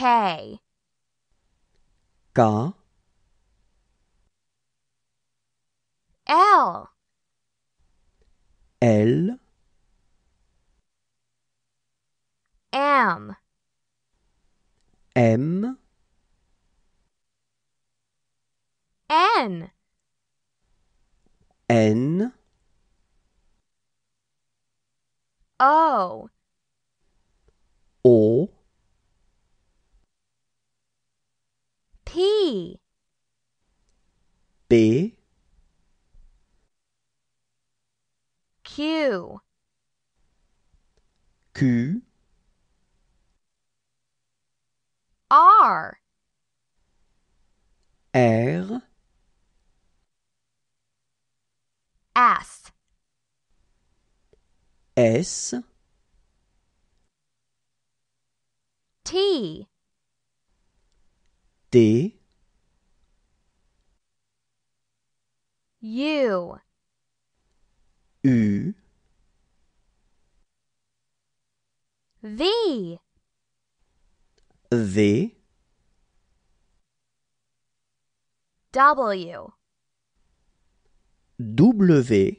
K. B. Q. Q. R. R. S. S. T. D. U U V V W W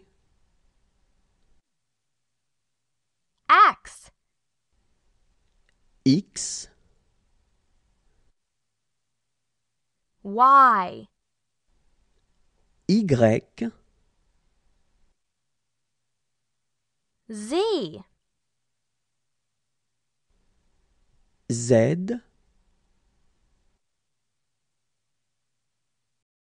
X X Y Y Z Z